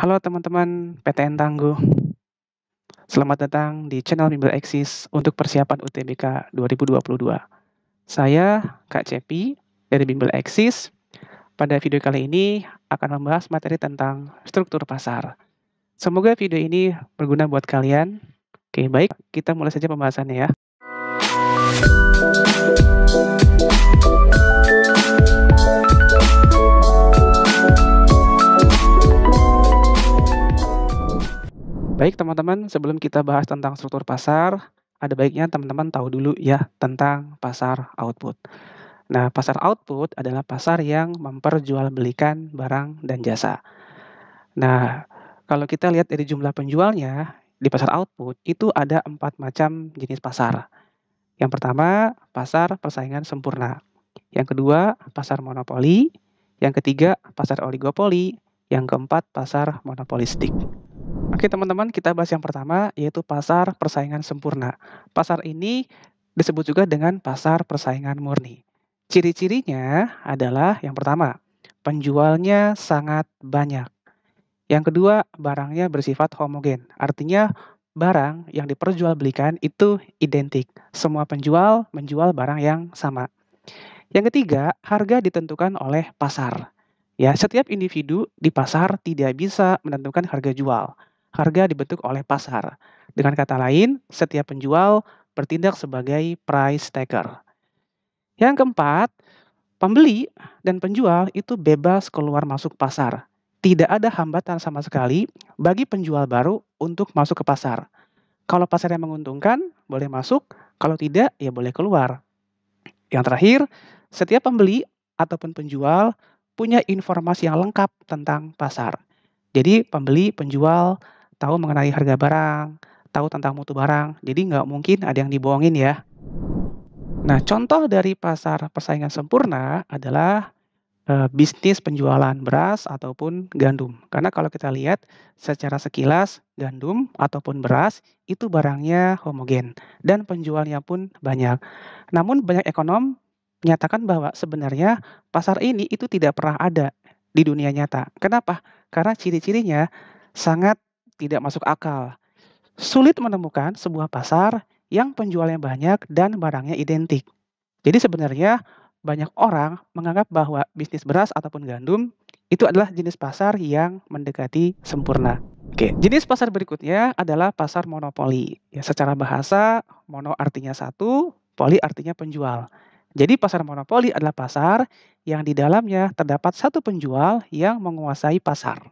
Halo teman-teman PTN Tangguh. Selamat datang di channel Bimbel Eksis untuk persiapan UTBK 2022. Saya, Kak Cepi, dari Bimbel Eksis. Pada video kali ini akan membahas materi tentang struktur pasar. Semoga video ini berguna buat kalian. Oke, baik. Kita mulai saja pembahasannya ya. Baik teman-teman, sebelum kita bahas tentang struktur pasar, ada baiknya teman-teman tahu dulu ya tentang pasar output. Nah, pasar output adalah pasar yang memperjualbelikan barang dan jasa. Nah, kalau kita lihat dari jumlah penjualnya di pasar output itu ada empat macam jenis pasar. Yang pertama, pasar persaingan sempurna. Yang kedua, pasar monopoli. Yang ketiga, pasar oligopoli. Yang keempat, pasar monopolistik. Oke teman-teman, kita bahas yang pertama yaitu pasar persaingan sempurna. Pasar ini disebut juga dengan pasar persaingan murni. Ciri-cirinya adalah yang pertama, penjualnya sangat banyak. Yang kedua, barangnya bersifat homogen. Artinya barang yang diperjualbelikan itu identik. Semua penjual menjual barang yang sama. Yang ketiga, harga ditentukan oleh pasar. Ya, setiap individu di pasar tidak bisa menentukan harga jual harga dibentuk oleh pasar. Dengan kata lain, setiap penjual bertindak sebagai price taker. Yang keempat, pembeli dan penjual itu bebas keluar masuk pasar. Tidak ada hambatan sama sekali bagi penjual baru untuk masuk ke pasar. Kalau pasarnya menguntungkan, boleh masuk. Kalau tidak, ya boleh keluar. Yang terakhir, setiap pembeli ataupun penjual punya informasi yang lengkap tentang pasar. Jadi, pembeli, penjual, tahu mengenai harga barang, tahu tentang mutu barang. Jadi nggak mungkin ada yang dibohongin ya. Nah, contoh dari pasar persaingan sempurna adalah e, bisnis penjualan beras ataupun gandum. Karena kalau kita lihat secara sekilas gandum ataupun beras itu barangnya homogen dan penjualnya pun banyak. Namun banyak ekonom menyatakan bahwa sebenarnya pasar ini itu tidak pernah ada di dunia nyata. Kenapa? Karena ciri-cirinya sangat tidak masuk akal. Sulit menemukan sebuah pasar yang penjualnya banyak dan barangnya identik. Jadi sebenarnya banyak orang menganggap bahwa bisnis beras ataupun gandum itu adalah jenis pasar yang mendekati sempurna. Oke, jenis pasar berikutnya adalah pasar monopoli. Ya, secara bahasa, mono artinya satu, poli artinya penjual. Jadi pasar monopoli adalah pasar yang di dalamnya terdapat satu penjual yang menguasai pasar.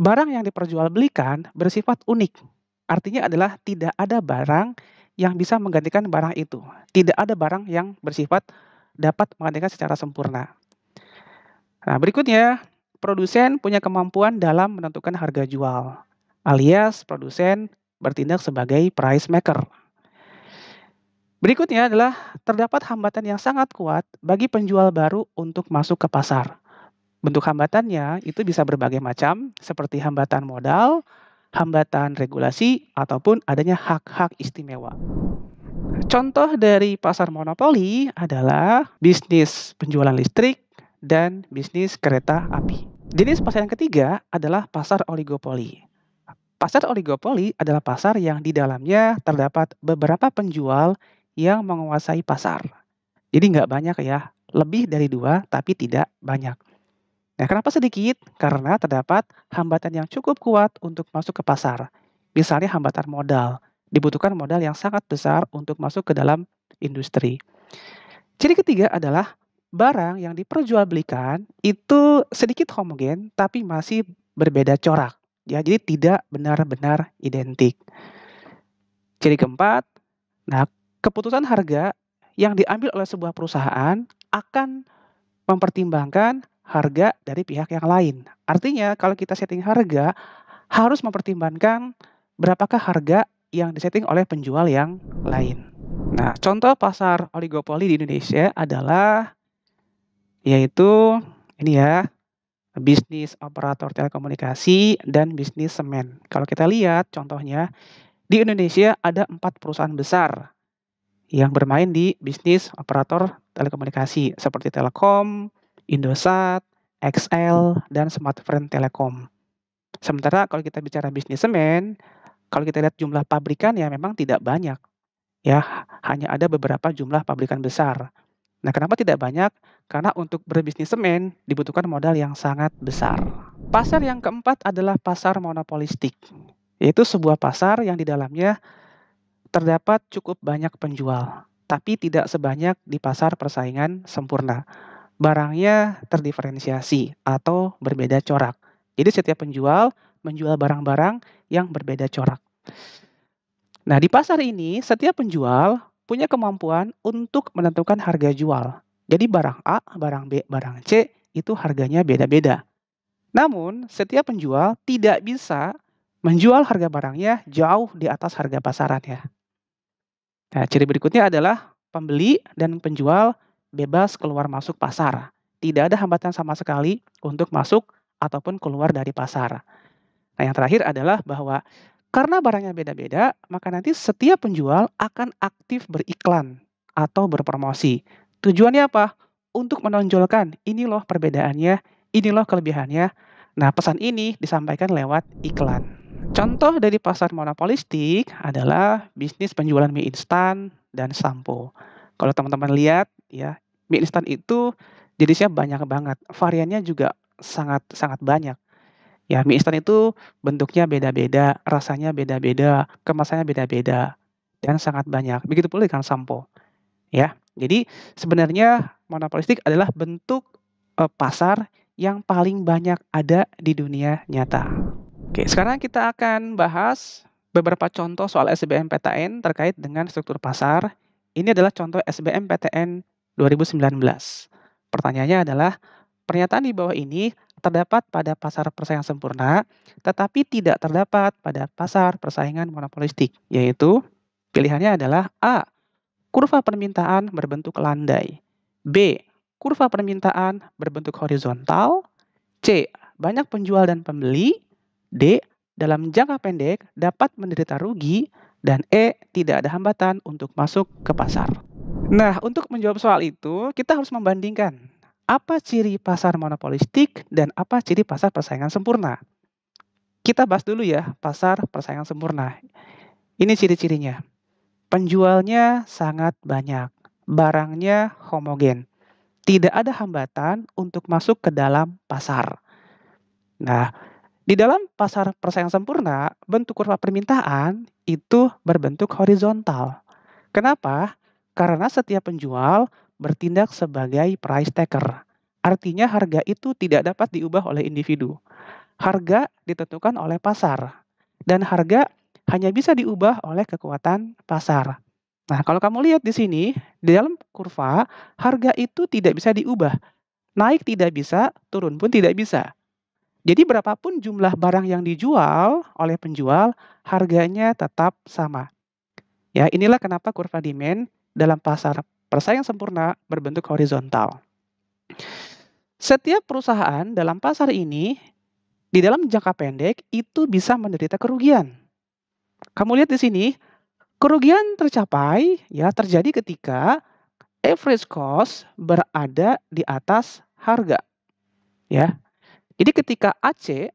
Barang yang diperjualbelikan bersifat unik. Artinya adalah tidak ada barang yang bisa menggantikan barang itu. Tidak ada barang yang bersifat dapat menggantikan secara sempurna. Nah, berikutnya, produsen punya kemampuan dalam menentukan harga jual. Alias produsen bertindak sebagai price maker. Berikutnya adalah terdapat hambatan yang sangat kuat bagi penjual baru untuk masuk ke pasar. Bentuk hambatannya itu bisa berbagai macam, seperti hambatan modal, hambatan regulasi, ataupun adanya hak-hak istimewa. Contoh dari pasar monopoli adalah bisnis penjualan listrik dan bisnis kereta api. Jenis pasar yang ketiga adalah pasar oligopoli. Pasar oligopoli adalah pasar yang di dalamnya terdapat beberapa penjual yang menguasai pasar. Jadi nggak banyak ya, lebih dari dua tapi tidak banyak. Nah, kenapa sedikit? Karena terdapat hambatan yang cukup kuat untuk masuk ke pasar. Misalnya hambatan modal. Dibutuhkan modal yang sangat besar untuk masuk ke dalam industri. Ciri ketiga adalah barang yang diperjualbelikan itu sedikit homogen tapi masih berbeda corak. Ya, jadi tidak benar-benar identik. Ciri keempat, nah keputusan harga yang diambil oleh sebuah perusahaan akan mempertimbangkan harga dari pihak yang lain. Artinya kalau kita setting harga harus mempertimbangkan berapakah harga yang disetting oleh penjual yang lain. Nah, contoh pasar oligopoli di Indonesia adalah yaitu ini ya, bisnis operator telekomunikasi dan bisnis semen. Kalau kita lihat contohnya di Indonesia ada empat perusahaan besar yang bermain di bisnis operator telekomunikasi seperti Telkom. Indosat, XL, dan Smartfren Telekom. Sementara kalau kita bicara bisnis semen, kalau kita lihat jumlah pabrikan ya memang tidak banyak. Ya, hanya ada beberapa jumlah pabrikan besar. Nah, kenapa tidak banyak? Karena untuk berbisnis semen dibutuhkan modal yang sangat besar. Pasar yang keempat adalah pasar monopolistik, yaitu sebuah pasar yang di dalamnya terdapat cukup banyak penjual, tapi tidak sebanyak di pasar persaingan sempurna barangnya terdiferensiasi atau berbeda corak. Jadi setiap penjual menjual barang-barang yang berbeda corak. Nah, di pasar ini setiap penjual punya kemampuan untuk menentukan harga jual. Jadi barang A, barang B, barang C itu harganya beda-beda. Namun, setiap penjual tidak bisa menjual harga barangnya jauh di atas harga pasarannya. Nah, ciri berikutnya adalah pembeli dan penjual bebas keluar masuk pasar. Tidak ada hambatan sama sekali untuk masuk ataupun keluar dari pasar. Nah, yang terakhir adalah bahwa karena barangnya beda-beda, maka nanti setiap penjual akan aktif beriklan atau berpromosi. Tujuannya apa? Untuk menonjolkan, ini loh perbedaannya, ini loh kelebihannya. Nah, pesan ini disampaikan lewat iklan. Contoh dari pasar monopolistik adalah bisnis penjualan mie instan dan sampo. Kalau teman-teman lihat ya. Mie instan itu jenisnya banyak banget. Variannya juga sangat sangat banyak. Ya, mie instan itu bentuknya beda-beda, rasanya beda-beda, kemasannya beda-beda dan sangat banyak. Begitu pula dengan sampo. Ya. Jadi sebenarnya monopolistik adalah bentuk eh, pasar yang paling banyak ada di dunia nyata. Oke, sekarang kita akan bahas beberapa contoh soal SBMPTN terkait dengan struktur pasar. Ini adalah contoh SBMPTN 2019. Pertanyaannya adalah, pernyataan di bawah ini terdapat pada pasar persaingan sempurna, tetapi tidak terdapat pada pasar persaingan monopolistik, yaitu pilihannya adalah A. Kurva permintaan berbentuk landai. B. Kurva permintaan berbentuk horizontal. C. Banyak penjual dan pembeli. D. Dalam jangka pendek dapat menderita rugi. Dan E. Tidak ada hambatan untuk masuk ke pasar. Nah, untuk menjawab soal itu, kita harus membandingkan apa ciri pasar monopolistik dan apa ciri pasar persaingan sempurna. Kita bahas dulu ya, pasar persaingan sempurna. Ini ciri-cirinya. Penjualnya sangat banyak, barangnya homogen. Tidak ada hambatan untuk masuk ke dalam pasar. Nah, di dalam pasar persaingan sempurna, bentuk kurva permintaan itu berbentuk horizontal. Kenapa? Karena setiap penjual bertindak sebagai price taker. Artinya harga itu tidak dapat diubah oleh individu. Harga ditentukan oleh pasar. Dan harga hanya bisa diubah oleh kekuatan pasar. Nah, kalau kamu lihat di sini, di dalam kurva, harga itu tidak bisa diubah. Naik tidak bisa, turun pun tidak bisa. Jadi berapapun jumlah barang yang dijual oleh penjual, harganya tetap sama. Ya, inilah kenapa kurva demand dalam pasar persaingan sempurna berbentuk horizontal. Setiap perusahaan dalam pasar ini di dalam jangka pendek itu bisa menderita kerugian. Kamu lihat di sini, kerugian tercapai ya terjadi ketika average cost berada di atas harga. Ya. Jadi ketika AC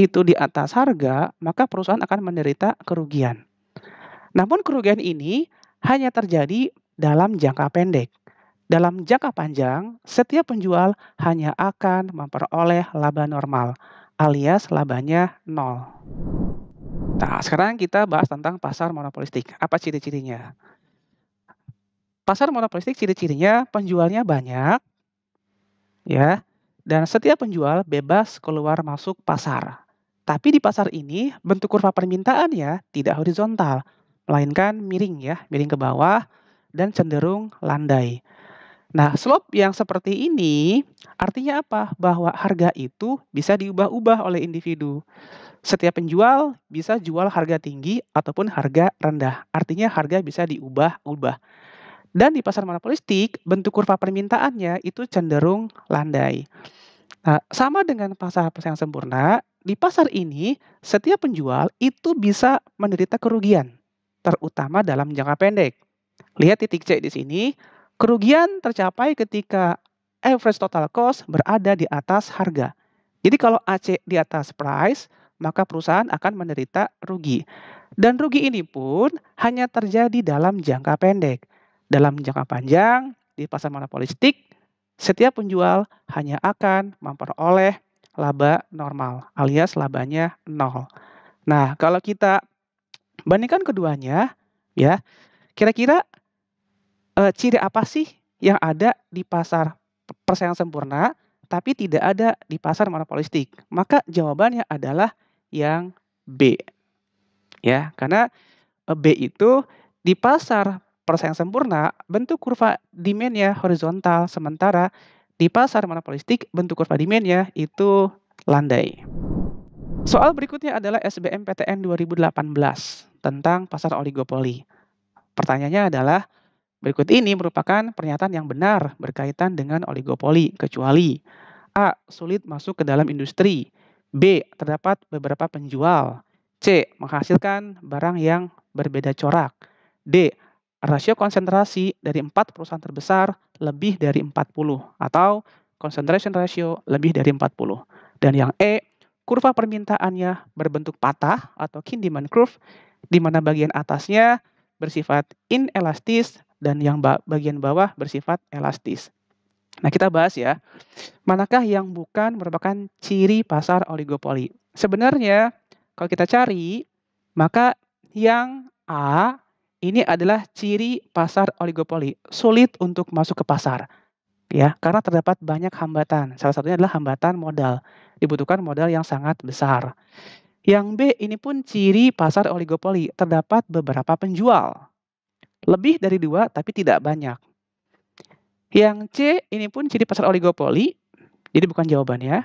itu di atas harga, maka perusahaan akan menderita kerugian. Namun kerugian ini hanya terjadi dalam jangka pendek. Dalam jangka panjang, setiap penjual hanya akan memperoleh laba normal, alias labanya nol. Nah, sekarang kita bahas tentang pasar monopolistik. Apa ciri-cirinya? Pasar monopolistik ciri-cirinya penjualnya banyak, ya, dan setiap penjual bebas keluar masuk pasar. Tapi di pasar ini, bentuk kurva permintaan ya tidak horizontal, melainkan miring ya, miring ke bawah dan cenderung landai. Nah, slope yang seperti ini artinya apa? Bahwa harga itu bisa diubah-ubah oleh individu. Setiap penjual bisa jual harga tinggi ataupun harga rendah. Artinya harga bisa diubah-ubah. Dan di pasar monopolistik, bentuk kurva permintaannya itu cenderung landai. Nah, sama dengan pasar yang sempurna, di pasar ini setiap penjual itu bisa menderita kerugian terutama dalam jangka pendek. Lihat titik C di sini, kerugian tercapai ketika average total cost berada di atas harga. Jadi kalau AC di atas price, maka perusahaan akan menderita rugi. Dan rugi ini pun hanya terjadi dalam jangka pendek. Dalam jangka panjang, di pasar monopolistik, setiap penjual hanya akan memperoleh laba normal alias labanya nol. Nah, kalau kita Bandingkan keduanya, ya. Kira-kira e, ciri apa sih yang ada di pasar persaingan sempurna tapi tidak ada di pasar monopolistik? Maka jawabannya adalah yang B. Ya, karena eh, B itu di pasar persaingan sempurna bentuk kurva demandnya horizontal sementara di pasar monopolistik bentuk kurva demandnya itu landai. Soal berikutnya adalah SBMPTN 2018 tentang pasar oligopoli. Pertanyaannya adalah, berikut ini merupakan pernyataan yang benar berkaitan dengan oligopoli, kecuali A. Sulit masuk ke dalam industri. B. Terdapat beberapa penjual. C. Menghasilkan barang yang berbeda corak. D. Rasio konsentrasi dari empat perusahaan terbesar lebih dari 40 atau concentration ratio lebih dari 40. Dan yang E, kurva permintaannya berbentuk patah atau kin demand curve, di mana bagian atasnya bersifat inelastis dan yang bagian bawah bersifat elastis. Nah, kita bahas ya, manakah yang bukan merupakan ciri pasar oligopoli? Sebenarnya, kalau kita cari, maka yang A ini adalah ciri pasar oligopoli, sulit untuk masuk ke pasar. Ya, karena terdapat banyak hambatan. Salah satunya adalah hambatan modal dibutuhkan modal yang sangat besar. Yang B ini pun ciri pasar oligopoli, terdapat beberapa penjual. Lebih dari dua tapi tidak banyak. Yang C ini pun ciri pasar oligopoli, jadi bukan jawabannya.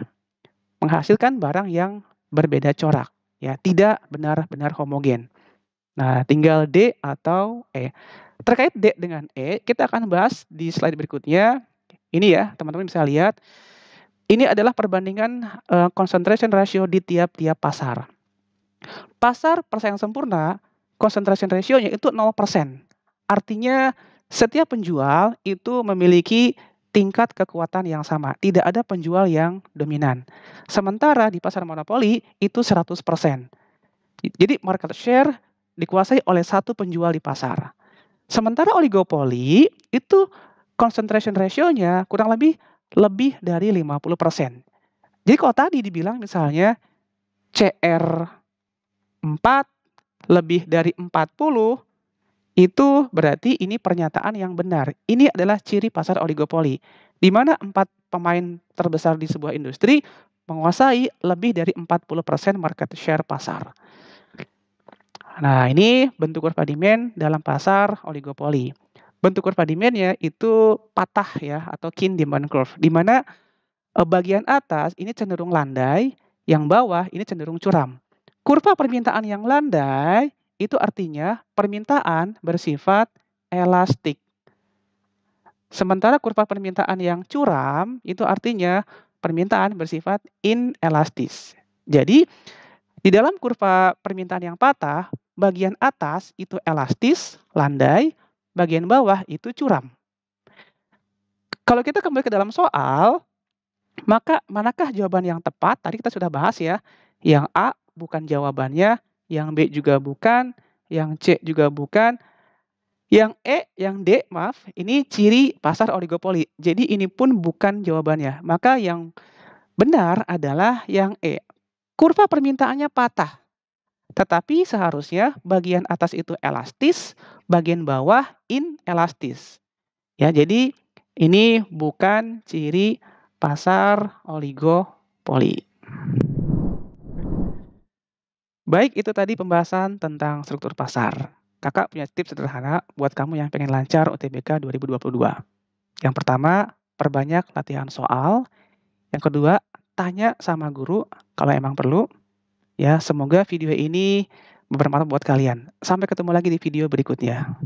Menghasilkan barang yang berbeda corak, ya tidak benar-benar homogen. Nah, tinggal D atau E. Terkait D dengan E, kita akan bahas di slide berikutnya. Ini ya, teman-teman bisa lihat ini adalah perbandingan uh, concentration ratio di tiap-tiap pasar. Pasar persaingan sempurna, concentration ratio-nya itu 0%. Artinya setiap penjual itu memiliki tingkat kekuatan yang sama. Tidak ada penjual yang dominan. Sementara di pasar monopoli itu 100%. Jadi market share dikuasai oleh satu penjual di pasar. Sementara oligopoli itu concentration ratio-nya kurang lebih lebih dari 50%. Jadi kalau tadi dibilang misalnya CR4 lebih dari 40, itu berarti ini pernyataan yang benar. Ini adalah ciri pasar oligopoli, di mana empat pemain terbesar di sebuah industri menguasai lebih dari 40% market share pasar. Nah, ini bentuk kurva demand dalam pasar oligopoli bentuk kurva demandnya itu patah ya atau kin demand curve di mana eh, bagian atas ini cenderung landai, yang bawah ini cenderung curam. Kurva permintaan yang landai itu artinya permintaan bersifat elastik. Sementara kurva permintaan yang curam itu artinya permintaan bersifat inelastis. Jadi di dalam kurva permintaan yang patah, bagian atas itu elastis, landai, bagian bawah itu curam. Kalau kita kembali ke dalam soal, maka manakah jawaban yang tepat? Tadi kita sudah bahas ya, yang A bukan jawabannya, yang B juga bukan, yang C juga bukan, yang E, yang D, maaf, ini ciri pasar oligopoli. Jadi ini pun bukan jawabannya. Maka yang benar adalah yang E. Kurva permintaannya patah. Tetapi seharusnya bagian atas itu elastis, bagian bawah inelastis. Ya, jadi ini bukan ciri pasar oligopoli. Baik, itu tadi pembahasan tentang struktur pasar. Kakak punya tips sederhana buat kamu yang pengen lancar UTBK 2022. Yang pertama, perbanyak latihan soal. Yang kedua, tanya sama guru kalau emang perlu. Ya, semoga video ini bermanfaat buat kalian. Sampai ketemu lagi di video berikutnya.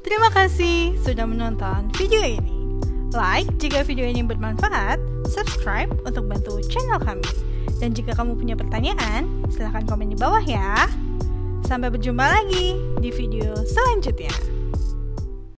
Terima kasih sudah menonton video ini. Like jika video ini bermanfaat, subscribe untuk bantu channel kami. Dan jika kamu punya pertanyaan, silahkan komen di bawah ya. Sampai berjumpa lagi di video selanjutnya.